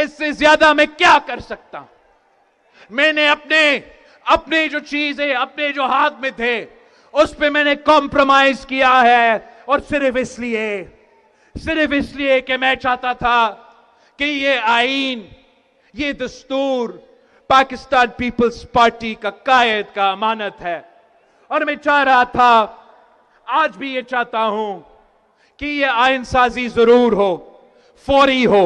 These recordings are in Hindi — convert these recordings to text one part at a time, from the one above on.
इससे ज्यादा मैं क्या कर सकता मैंने अपने अपने जो चीजें अपने जो हाथ में थे उस पर मैंने कॉम्प्रोमाइज किया है और सिर्फ इसलिए सिर्फ इसलिए कि मैं चाहता था कि ये आइन ये दस्तूर पाकिस्तान पीपल्स पार्टी का कायद का अमानत है और मैं चाह रहा था आज भी ये चाहता हूं कि ये आइन साजी जरूर हो फौरी हो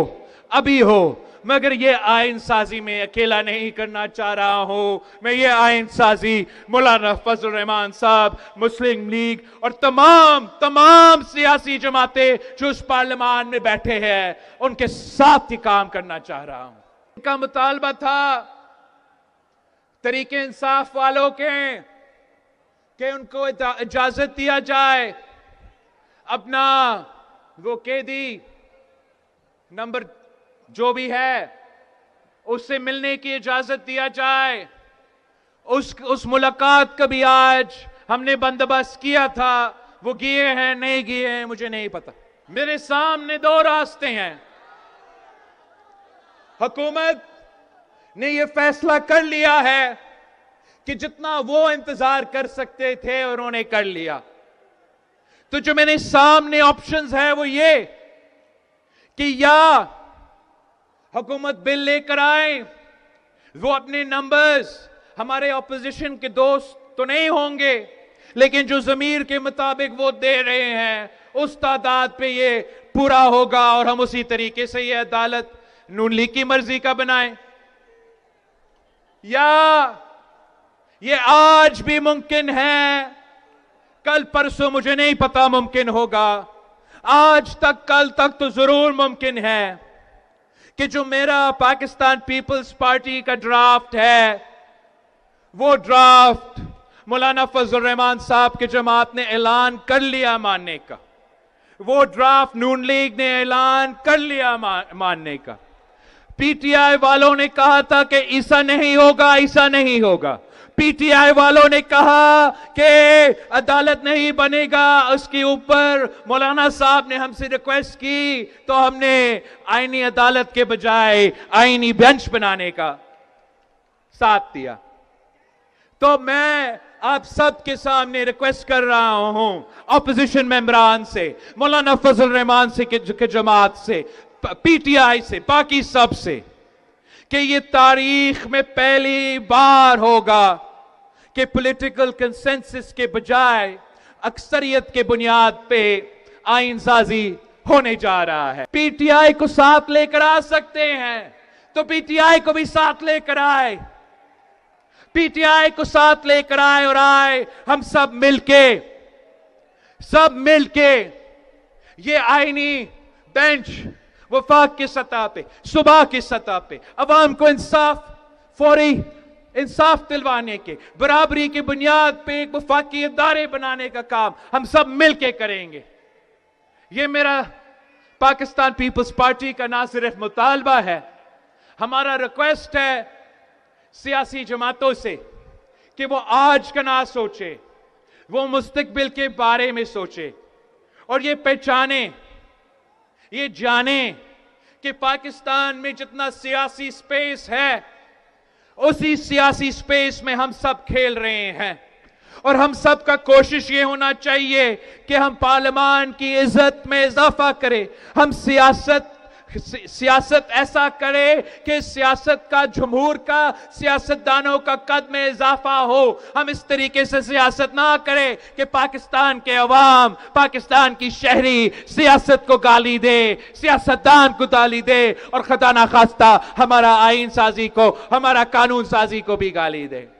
अभी हो मगर ये आयन साजी में अकेला नहीं करना चाह रहा हूं मैं ये आयन साजी मौलाना फजल रहमान साहब मुस्लिम लीग और तमाम तमाम सियासी जमातें जो उस पार्लियामान में बैठे हैं उनके साथ ही काम करना चाह रहा हूं इनका मुतालबा था तरीके इंसाफ वालों के के उनको इजाजत दिया जाए अपना वो कैदी नंबर जो भी है उससे मिलने की इजाजत दिया जाए उस उस मुलाकात का भी आज हमने बंदोबस्त किया था वो गिए हैं नहीं गिए हैं मुझे नहीं पता मेरे सामने दो रास्ते हैं हुकूमत ने ये फैसला कर लिया है कि जितना वो इंतजार कर सकते थे उन्होंने कर लिया तो जो मेरे सामने ऑप्शंस है वो ये कि या हुकूमत बिल लेकर आए वो अपने नंबर्स हमारे ऑपोजिशन के दोस्त तो नहीं होंगे लेकिन जो जमीर के मुताबिक वो दे रहे हैं उस तादाद पे ये पूरा होगा और हम उसी तरीके से ये अदालत नून लीग की मर्जी का बनाए या ये आज भी मुमकिन है कल परसों मुझे नहीं पता मुमकिन होगा आज तक कल तक तो जरूर मुमकिन है कि जो मेरा पाकिस्तान पीपल्स पार्टी का ड्राफ्ट है वो ड्राफ्ट मौलाना फजल रहमान साहब की जमात ने ऐलान कर लिया मानने का वो ड्राफ्ट नून लीग ने ऐलान कर लिया मानने का पीटीआई वालों ने कहा था कि ईसा नहीं होगा ईसा नहीं होगा पीटीआई वालों ने कहा कि अदालत नहीं बनेगा उसके ऊपर मौलाना साहब ने हमसे रिक्वेस्ट की तो हमने आईनी अदालत के बजाय आईनी बेंच बनाने का साथ दिया तो मैं आप सब के सामने रिक्वेस्ट कर रहा हूं ऑपोजिशन मेंबरान से मौलाना फजल रहमान से के, के जमात से पीटीआई से बाकी सब से कि ये तारीख में पहली बार होगा कि पॉलिटिकल कंसेंसस के बजाय अक्सरियत के बुनियाद पे साजी होने जा रहा है पीटीआई को साथ लेकर आ सकते हैं तो पीटीआई को भी साथ लेकर आए पीटीआई को साथ लेकर आए और आए हम सब मिलके सब मिलके ये आईनी बेंच वफाक की सतह पे सुबह की सतह पे अवाम को इंसाफ फौरी इंसाफ दिलवाने के बराबरी की बुनियाद पे एक वफाकी इदारे बनाने का काम हम सब मिल के करेंगे ये मेरा पाकिस्तान पीपल्स पार्टी का ना सिर्फ मुतालबा है हमारा रिक्वेस्ट है सियासी जमातों से कि वो आज का ना सोचे वो मुस्तबिल के बारे में सोचे और ये पहचाने ये जाने कि पाकिस्तान में जितना सियासी स्पेस है उसी सियासी स्पेस में हम सब खेल रहे हैं और हम सब का कोशिश ये होना चाहिए कि हम पार्लियामान की इज्जत में इजाफा करें हम सियासत सियासत ऐसा करे कि सियासत का जमहूर का सियासतदानों का कद में इजाफा हो हम इस तरीके से सियासत ना करें कि पाकिस्तान के अवाम पाकिस्तान की शहरी सियासत को गाली दे सियासतदान को गाली दे और खदाना खास्ता हमारा आइन साजी को हमारा कानून साजी को भी गाली दे